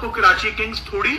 आपको कराची किंग्स थोड़ी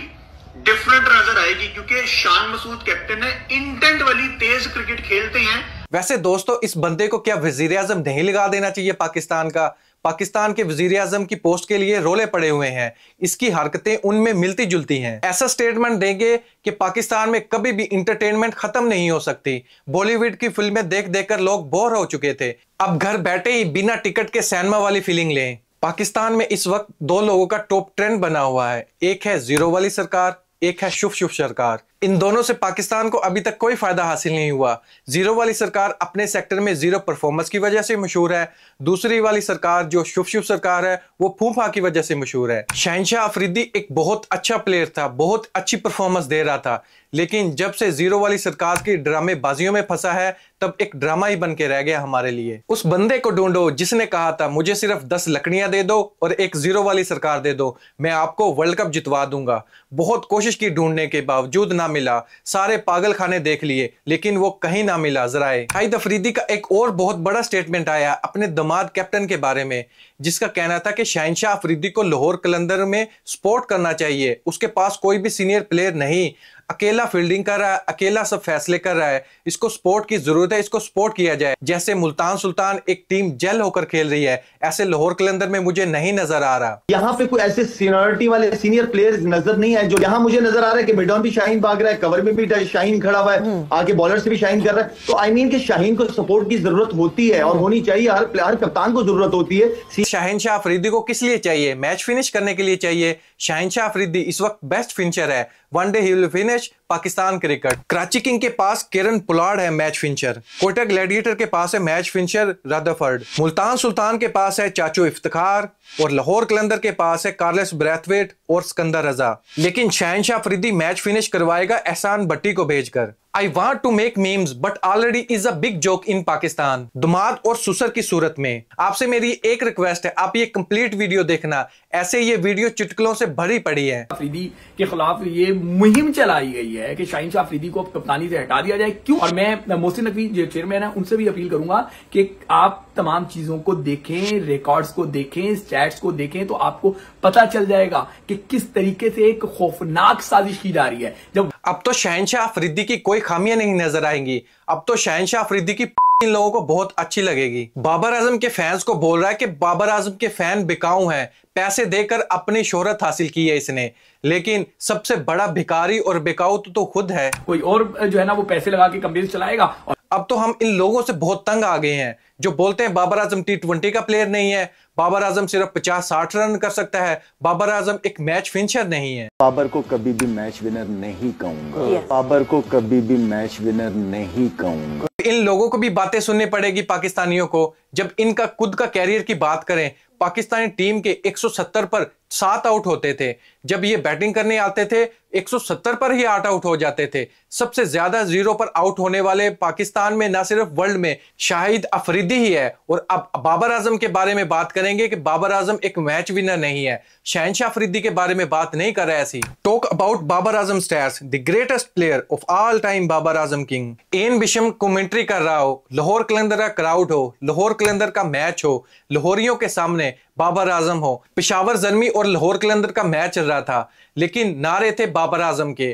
डिफरेंट नजर आएगी क्योंकि शान मसूद कैप्टन है इंटेंट वाली तेज क्रिकेट खेलते हैं वैसे दोस्तों इस बंदे को क्या वजीर आजम नहीं लगा देना चाहिए पाकिस्तान का पाकिस्तान के वजीर आजम की पोस्ट के लिए रोले पड़े हुए हैं इसकी हरकतें उनमें मिलती जुलती हैं ऐसा स्टेटमेंट देंगे कि पाकिस्तान में कभी भी इंटरटेनमेंट खत्म नहीं हो सकती बॉलीवुड की फिल्में देख देखकर लोग बोर हो चुके थे अब घर बैठे ही बिना टिकट के सैनमा वाली फीलिंग लें पाकिस्तान में इस वक्त दो लोगों का टॉप ट्रेंड बना हुआ है एक है जीरो वाली सरकार एक है शुभ शुभ सरकार इन दोनों से पाकिस्तान को अभी तक कोई फ़ायदा हासिल नहीं हुआ ज़ीरो वाली सरकार अपने सेक्टर में ज़ीरो परफॉर्मेंस की वजह से मशहूर है दूसरी वाली सरकार जो शुभ शुभ सरकार है वो फूफा की वजह से मशहूर है शहनशाह अफरीदी एक बहुत अच्छा प्लेयर था बहुत अच्छी परफॉर्मेंस दे रहा था लेकिन जब से ज़ीरो वाली सरकार की ड्रामेबाजियों में फंसा है तब एक ड्रामा ही बन के रह गया हमारे लिए उस बंदे को ढूंढो जिसने कहा था मुझे सिर्फ दस लकड़ियां दे दो और एक ज़ीरो वाली सरकार दे दो मैं आपको वर्ल्ड कप जितवा दूंगा बहुत कोशिश की ढूंढने के बावजूद ना मिला सारे पागल खाने देख लिए लेकिन वो कहीं ना मिला जराए शाहिद अफरीदी का एक और बहुत बड़ा स्टेटमेंट आया अपने दमाद कैप्टन के बारे में जिसका कहना था कि शहनशाह अफरीदी को लाहौर कलंदर में सपोर्ट करना चाहिए उसके पास कोई भी सीनियर प्लेयर नहीं अकेला फील्डिंग कर रहा है अकेला सब फैसले कर रहा है इसको सपोर्ट की जरूरत है इसको सपोर्ट किया जाए जैसे मुल्तान सुल्तान एक टीम जेल होकर खेल रही है ऐसे लाहौर कलंदर में मुझे नहीं नजर आ रहा यहाँ पे कोई ऐसे सीनियरिटी वाले सीनियर प्लेयर नजर नहीं आए जो यहाँ मुझे नजर आ रहा है कि मिडॉन भी शाहीन भाग रहा है कवर में भी शाहीन खड़ा हुआ है हम्म। आगे बॉलर से भी शाहीन कर रहा है तो आई मीन की शाहीन को सपोर्ट की जरूरत होती है और होनी चाहिए हर प्लेयर कप्तान को जरूरत होती है शाहन शाह अफरीदी को किस लिए चाहिए मैच फिनिश करने के लिए चाहिए शाहन शाह अफरीदी इस वक्त बेस्ट फिनिशर है One day he will finish, Pakistan cricket Karachi king के पास किरण पुलाड़ है मैच फिंचर कोटा ग्लैडिएटर के पास है मैच फिंचर रदरफर्ड मुल्तान सुल्तान के पास है चाचू इफ्तार और लाहौर कलंदर के पास है कार्लेस ब्रैथवेट और सिकंदर रजा लेकिन शहनशाह फरीदी मैच फिनिश करवाएगा एहसान भट्टी को भेजकर I want to make memes but already is a big joke in Pakistan दुमाद और सुसर की सूरत में आपसे मेरी एक रिक्वेस्ट है आप ये कंप्लीट वीडियो देखना ऐसे ये वीडियो चुटकलों से भरी पड़ी है के खिलाफ ये मुहिम चलाई गई है किया है कि शाहिन शाह अफरीदी को कप्तानी से हटा दिया जाए क्यों और मैं मोहसिन नकवी जो चेयरमैन है उनसे भी अपील करूंगा कि आप तमाम चीजों को देखें रिकॉर्ड्स को देखें स्टैट्स को देखें तो आपको पता चल जाएगा कि किस तरीके से एक खौफनाक साजिश की जा रही है जब अब तो शहनशाह अफरीदी की कोई खामियां नहीं नजर आएंगी अब तो शहनशाह अफरीदी की इन लोगों को बहुत अच्छी लगेगी बाबर आजम के फैंस को बोल रहा है कि बाबर आजम के फैन बिकाऊ हैं पैसे देकर अपनी शोहरत हासिल की है इसने लेकिन सबसे बड़ा भिकारी और बिकाऊ तो, तो खुद है कोई और जो है ना वो पैसे लगा के कंपनी चलाएगा और... अब तो हम इन लोगों से बहुत तंग आ गए हैं जो बोलते हैं बाबर आजम टी का प्लेयर नहीं है बाबर आजम सिर्फ पचास साठ रन कर सकता है बाबर आजम एक मैच फिनिशर नहीं है बाबर को कभी भी मैच विनर नहीं कहूंगा बाबर को कभी भी मैच विनर नहीं कहूंगा इन लोगों को भी बातें सुननी पड़ेगी पाकिस्तानियों को जब इनका खुद का कैरियर की बात करें पाकिस्तानी टीम के 170 पर सात आउट होते थे जब ये बैटिंग करने आते थे 170 पर ही आठ आउट हो जाते थे सबसे ज्यादा जीरो पर आउट होने वाले पाकिस्तान में ना सिर्फ वर्ल्ड में शाहिद अफरीदी ही है और अब बाबर आजम के बारे में बात करेंगे कि बाबर आजम एक मैच विनर नहीं है शहनशाह अफरीदी के बारे में बात नहीं कर रहा ऐसी talk about Babar Azam stats the greatest player of all time Babar Azam king Ian Bishop commentary कर रहा हो लाहौर कलंदर का क्राउड हो लाहौर कलंदर का मैच हो लाहौरियों के सामने बाबर आजम हो पिशावर जर्मी और लाहौर कलंदर का मैच चल रहा था लेकिन नारे थे बाबर आजम के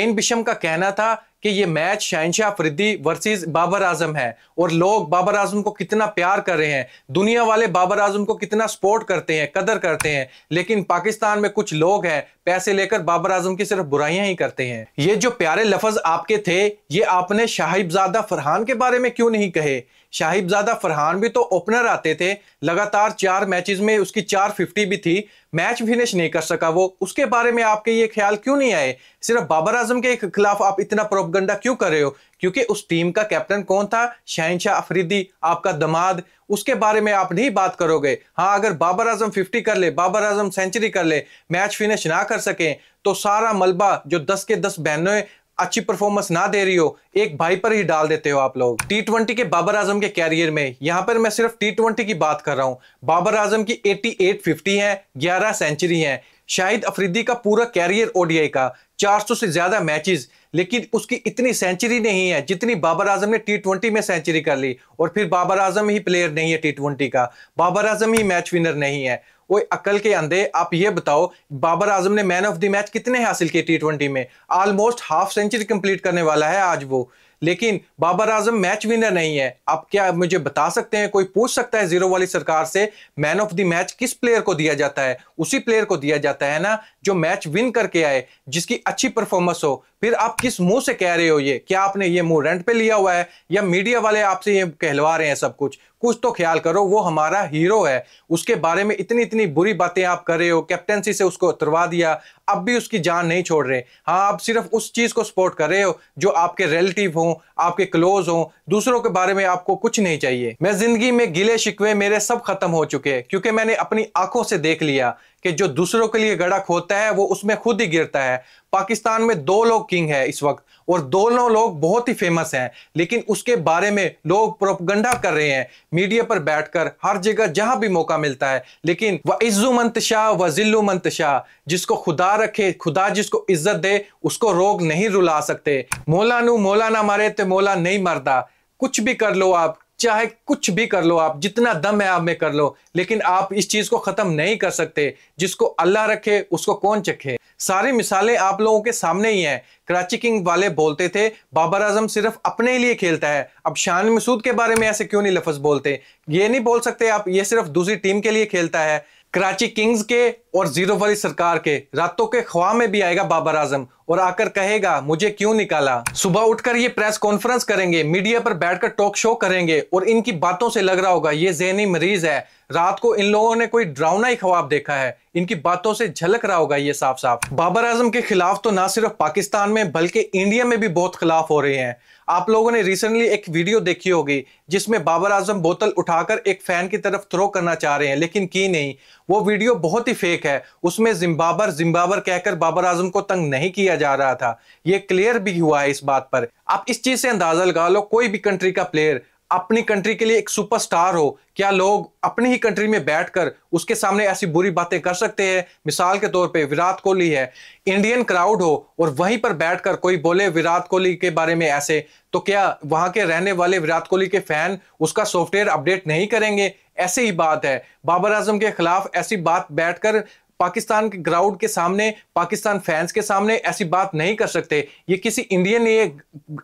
एन बिशम का कहना था कि ये मैच शहनशाह फरीदी वर्सेस बाबर आजम है और लोग बाबर आजम को कितना प्यार कर रहे हैं दुनिया वाले बाबर आजम को कितना सपोर्ट करते हैं कदर करते हैं लेकिन पाकिस्तान में कुछ लोग हैं पैसे लेकर बाबर आजम की सिर्फ बुराइयां ही करते हैं ये जो प्यारे लफज आपके थे ये आपने शाहिबजादा फरहान के बारे में क्यों नहीं कहे शाहिबजादा फरहान भी तो ओपनर आते थे लगातार चार मैचेस में उसकी चार फिफ्टी भी थी मैच फिनिश नहीं कर सका वो उसके बारे में आपके ये ख्याल क्यों नहीं आए सिर्फ बाबर आजम के खिलाफ आप इतना प्रोपगंडा क्यों कर रहे हो क्योंकि उस टीम का कैप्टन कौन था शहनशाह अफरीदी आपका दमाद उसके बारे में आप नहीं बात करोगे हाँ अगर बाबर आजम 50 कर ले बाबर आजम सेंचुरी कर ले मैच फिनिश ना कर सके तो सारा मलबा जो 10 के 10 बहनों अच्छी परफॉर्मेंस ना दे रही हो एक भाई पर ही डाल देते हो आप लोग टी ट्वेंटी के बाबर आजम के कैरियर में यहाँ पर मैं सिर्फ टी ट्वेंटी की बात कर रहा हूँ बाबर आजम की 88 50 है 11 सेंचुरी है शाहिद अफरीदी का पूरा कैरियर ओडीआई का 400 से ज्यादा मैचेस लेकिन उसकी इतनी सेंचुरी नहीं है जितनी बाबर आजम ने टी ट्वेंटी में सेंचुरी कर ली और फिर बाबर आजम ही प्लेयर नहीं है टी ट्वेंटी का बाबर आजम ही मैच विनर नहीं है वो अकल के अंधे आप ये बताओ बाबर आजम ने मैन ऑफ द मैच कितने हासिल किए टी ट्वेंटी में ऑलमोस्ट हाफ सेंचुरी कंप्लीट करने वाला है आज वो लेकिन बाबर आजम मैच विनर नहीं है आप क्या मुझे बता सकते हैं कोई पूछ सकता है जीरो वाली सरकार से मैन ऑफ द मैच किस प्लेयर को दिया जाता है उसी प्लेयर को दिया जाता है ना जो मैच विन करके आए जिसकी अच्छी परफॉर्मेंस हो फिर आप किस मुंह से कह रहे हो ये क्या आपने ये मुंह रेंट पे लिया हुआ है या मीडिया वाले आपसे ये कहलवा रहे हैं सब कुछ कुछ तो ख्याल करो वो हमारा हीरो है उसके बारे में इतनी इतनी बुरी बातें आप कर रहे हो कैप्टनसी से उसको उतरवा दिया अब भी उसकी जान नहीं छोड़ रहे हाँ आप सिर्फ उस चीज़ को सपोर्ट कर रहे हो जो आपके रिलेटिव हों आपके क्लोज हों दूसरों के बारे में आपको कुछ नहीं चाहिए मैं जिंदगी में गिले शिकवे मेरे सब खत्म हो चुके हैं क्योंकि मैंने अपनी आंखों से देख लिया कि जो दूसरों के लिए गड़ा खोता है वो उसमें खुद ही गिरता है पाकिस्तान में दो लोग किंग है इस वक्त और दोनों लोग बहुत ही फेमस हैं लेकिन उसके बारे में लोग प्रोपगंडा कर रहे हैं मीडिया पर बैठकर हर जगह जहां भी मौका मिलता है लेकिन व इज्जु शाह व जिल्लु शाह जिसको खुदा रखे खुदा जिसको इज्जत दे उसको रोग नहीं रुला सकते मौलानू मौलाना ना मारे तो मौला नहीं मरदा कुछ भी कर लो आप चाहे कुछ भी कर लो आप जितना दम है आप में कर लो लेकिन आप इस चीज़ को ख़त्म नहीं कर सकते जिसको अल्लाह रखे उसको कौन चखे सारी मिसालें आप लोगों के सामने ही हैं कराची किंग वाले बोलते थे बाबर आजम सिर्फ अपने लिए खेलता है अब शान मसूद के बारे में ऐसे क्यों नहीं लफज बोलते ये नहीं बोल सकते आप ये सिर्फ दूसरी टीम के लिए खेलता है कराची किंग्स के और जीरो वाली सरकार के रातों के ख्वाब में भी आएगा बाबर आजम और आकर कहेगा मुझे क्यों निकाला सुबह उठकर ये प्रेस कॉन्फ्रेंस करेंगे मीडिया पर बैठकर टॉक शो करेंगे और इनकी बातों से लग रहा होगा ये जहनी मरीज है रात को इन लोगों ने कोई डरावना ही ख्वाब देखा है इनकी बातों से झलक रहा होगा ये साफ साफ बाबर आजम के खिलाफ तो ना सिर्फ पाकिस्तान में बल्कि इंडिया में भी बहुत खिलाफ हो रहे हैं आप लोगों ने रिसेंटली एक वीडियो देखी होगी जिसमें बाबर आजम बोतल उठाकर एक फैन की तरफ थ्रो करना चाह रहे हैं लेकिन की नहीं वो वीडियो बहुत ही फेक है उसमें जिम्बाबर जिम्बाबर कहकर बाबर आजम को तंग नहीं किया जा रहा था यह क्लियर भी हुआ है इस बात पर आप इस चीज से अंदाजा लगा लो कोई भी कंट्री का प्लेयर अपनी कंट्री के लिए एक सुपरस्टार हो क्या लोग अपनी ही कंट्री में बैठकर उसके सामने ऐसी बुरी बातें कर सकते हैं मिसाल के तौर पे विराट कोहली है इंडियन क्राउड हो और वहीं पर बैठकर कोई बोले विराट कोहली के बारे में ऐसे तो क्या वहां के रहने वाले विराट कोहली के फैन उसका सॉफ्टवेयर अपडेट नहीं करेंगे ऐसी ही बात है बाबर आजम के खिलाफ ऐसी बात बैठकर पाकिस्तान के ग्राउंड के सामने पाकिस्तान फैंस के सामने ऐसी बात नहीं कर सकते ये किसी इंडियन ने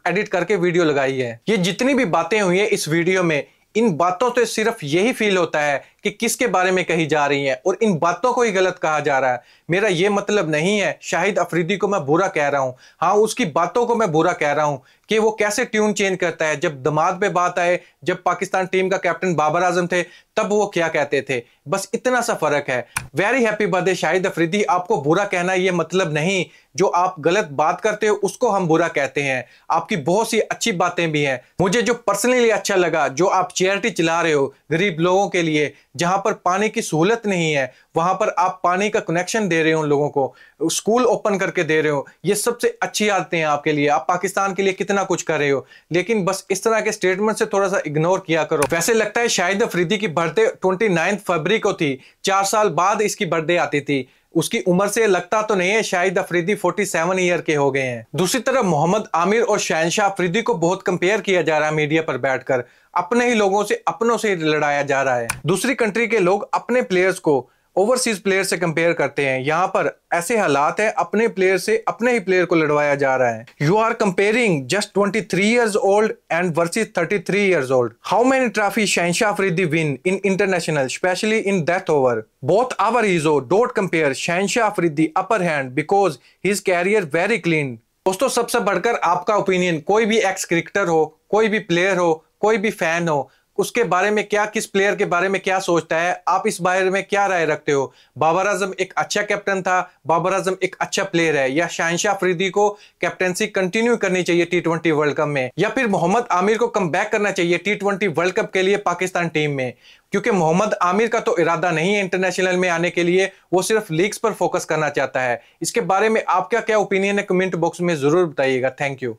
एडिट करके वीडियो लगाई है ये जितनी भी बातें हुई है इस वीडियो में इन बातों से सिर्फ यही फील होता है कि किसके बारे में कही जा रही है और इन बातों को ही गलत कहा जा रहा है मेरा ये मतलब नहीं है शाहिद अफरीदी को मैं बुरा कह रहा हूँ हाँ उसकी बातों को मैं बुरा कह रहा हूँ कि वो कैसे ट्यून चेंज करता है जब दिमाग पे बात आए जब पाकिस्तान टीम का कैप्टन बाबर आजम थे तब वो क्या कहते थे बस इतना सा फर्क है very happy birthday Shahid Afridi आपको बुरा कहना ये मतलब नहीं जो आप गलत बात करते हो उसको हम बुरा कहते हैं आपकी बहुत सी अच्छी बातें भी हैं मुझे जो पर्सनली अच्छा लगा जो आप चैरिटी चला रहे हो गरीब लोगों के लिए जहां पर पानी की सहूलत नहीं है वहां पर आप पानी का कनेक्शन दे रहे हो उन लोगों को स्कूल ओपन करके दे रहे हो ये सबसे अच्छी आदतें हैं आपके लिए आप पाकिस्तान के लिए कितना कुछ कर रहे हो लेकिन बस इस तरह के स्टेटमेंट से थोड़ा सा इग्नोर किया करो वैसे लगता है शाहिद अफरीदी की बर्थडे ट्वेंटी फरवरी को थी चार साल बाद इसकी बर्थडे आती थी उसकी उम्र से लगता तो नहीं है शाहिद अफरीदी 47 ईयर के हो गए हैं दूसरी तरफ मोहम्मद आमिर और शहनशाह अफरीदी को बहुत कंपेयर किया जा रहा है मीडिया पर बैठकर अपने ही लोगों से अपनों से लड़ाया जा रहा है दूसरी कंट्री के लोग अपने प्लेयर्स को ओवरसीज प्लेयर से कंपेयर करते हैं यहाँ पर ऐसे हालात है अपने प्लेयर से अपने ही प्लेयर को लड़वाया जा रहा है you are comparing just 23 years old and versus 33 years old how many trophy Shahenshah Afridi win in international specially in death over both our hero don't compare Shahenshah Afridi upper hand because his career very clean दोस्तों सबसे बढ़कर आपका opinion कोई भी x cricketer हो कोई भी player हो कोई भी फैन हो उसके बारे में क्या किस प्लेयर के बारे में क्या सोचता है आप इस बारे में क्या राय रखते हो बाबर आजम एक अच्छा कैप्टन था बाबर आजम एक अच्छा प्लेयर है या शाहिशाह फ्रीदी को कैप्टनसी कंटिन्यू करनी चाहिए टी ट्वेंटी वर्ल्ड कप में या फिर मोहम्मद आमिर को कम करना चाहिए टी ट्वेंटी वर्ल्ड कप के लिए पाकिस्तान टीम में क्योंकि मोहम्मद आमिर का तो इरादा नहीं है इंटरनेशनल में आने के लिए वो सिर्फ लीग्स पर फोकस करना चाहता है इसके बारे में आपका क्या ओपिनियन है कमेंट बॉक्स में जरूर बताइएगा थैंक यू